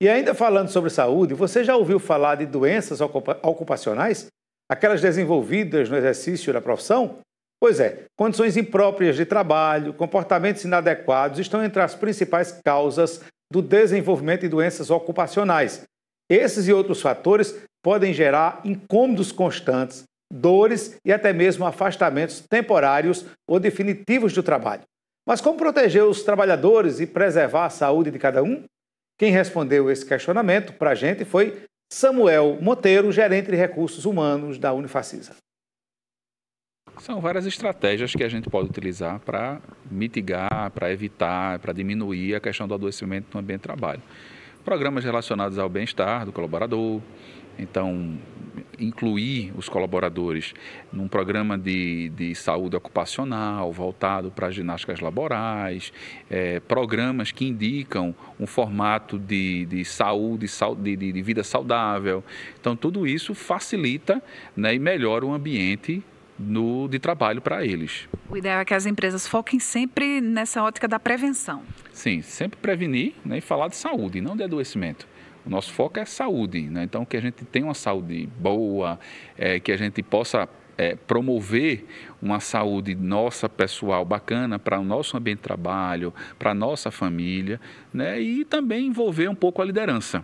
E ainda falando sobre saúde, você já ouviu falar de doenças ocupacionais? Aquelas desenvolvidas no exercício da profissão? Pois é, condições impróprias de trabalho, comportamentos inadequados estão entre as principais causas do desenvolvimento de doenças ocupacionais. Esses e outros fatores podem gerar incômodos constantes, dores e até mesmo afastamentos temporários ou definitivos do trabalho. Mas como proteger os trabalhadores e preservar a saúde de cada um? Quem respondeu esse questionamento para a gente foi Samuel Monteiro, gerente de recursos humanos da Unifacisa. São várias estratégias que a gente pode utilizar para mitigar, para evitar, para diminuir a questão do adoecimento no ambiente de trabalho. Programas relacionados ao bem-estar do colaborador, então incluir os colaboradores num programa de, de saúde ocupacional voltado para ginásticas laborais, é, programas que indicam um formato de, de saúde, de, de, vida saudável. Então, tudo isso facilita né, e melhora o ambiente no, de trabalho para eles. O ideal é que as empresas foquem sempre nessa ótica da prevenção. Sim, sempre prevenir né, e falar de saúde, não de adoecimento. O nosso foco é saúde, né? então que a gente tenha uma saúde boa, é, que a gente possa é, promover uma saúde nossa pessoal bacana para o nosso ambiente de trabalho, para a nossa família, né? e também envolver um pouco a liderança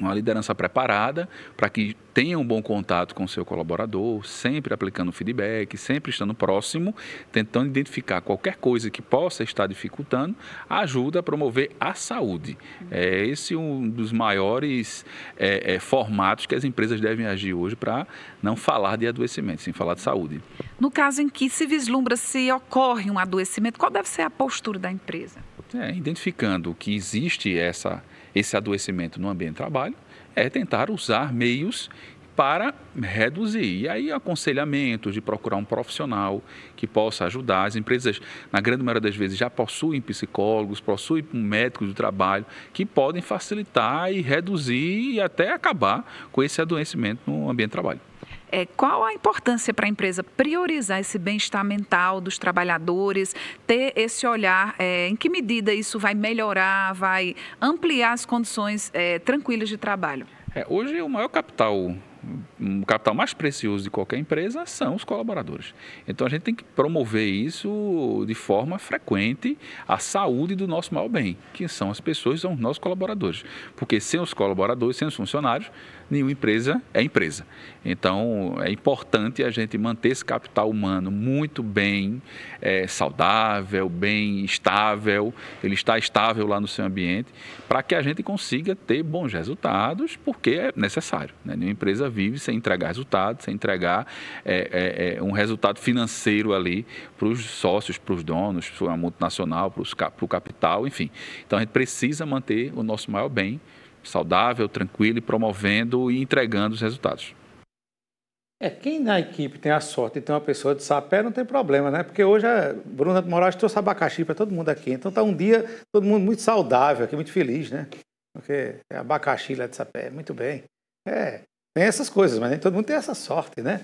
uma liderança preparada para que tenha um bom contato com o seu colaborador, sempre aplicando feedback, sempre estando próximo, tentando identificar qualquer coisa que possa estar dificultando, ajuda a promover a saúde. É esse um dos maiores é, é, formatos que as empresas devem agir hoje para não falar de adoecimento, sem falar de saúde. No caso em que se vislumbra se ocorre um adoecimento, qual deve ser a postura da empresa? É, identificando que existe essa esse adoecimento no ambiente de trabalho é tentar usar meios para reduzir. E aí, aconselhamentos de procurar um profissional que possa ajudar. As empresas, na grande maioria das vezes, já possuem psicólogos, possuem médicos do trabalho que podem facilitar e reduzir e até acabar com esse adoecimento no ambiente de trabalho. É, qual a importância para a empresa priorizar esse bem-estar mental dos trabalhadores, ter esse olhar, é, em que medida isso vai melhorar, vai ampliar as condições é, tranquilas de trabalho? É, hoje o maior capital o capital mais precioso de qualquer empresa são os colaboradores. Então a gente tem que promover isso de forma frequente a saúde do nosso maior bem, que são as pessoas, são os nossos colaboradores. Porque sem os colaboradores, sem os funcionários, nenhuma empresa é empresa. Então é importante a gente manter esse capital humano muito bem é, saudável, bem estável, ele está estável lá no seu ambiente, para que a gente consiga ter bons resultados, porque é necessário. Né? Nenhuma empresa vive sem entregar resultado, sem entregar é, é, é, um resultado financeiro ali para os sócios, para os donos, para a multinacional, para o capital, enfim. Então a gente precisa manter o nosso maior bem saudável, tranquilo e promovendo e entregando os resultados. É, quem na equipe tem a sorte de ter uma pessoa de sapé não tem problema, né? Porque hoje a Bruna Moraes trouxe abacaxi para todo mundo aqui. Então tá um dia todo mundo muito saudável aqui, muito feliz, né? Porque é abacaxi lá de sapé, muito bem. É, tem essas coisas, mas nem todo mundo tem essa sorte, né?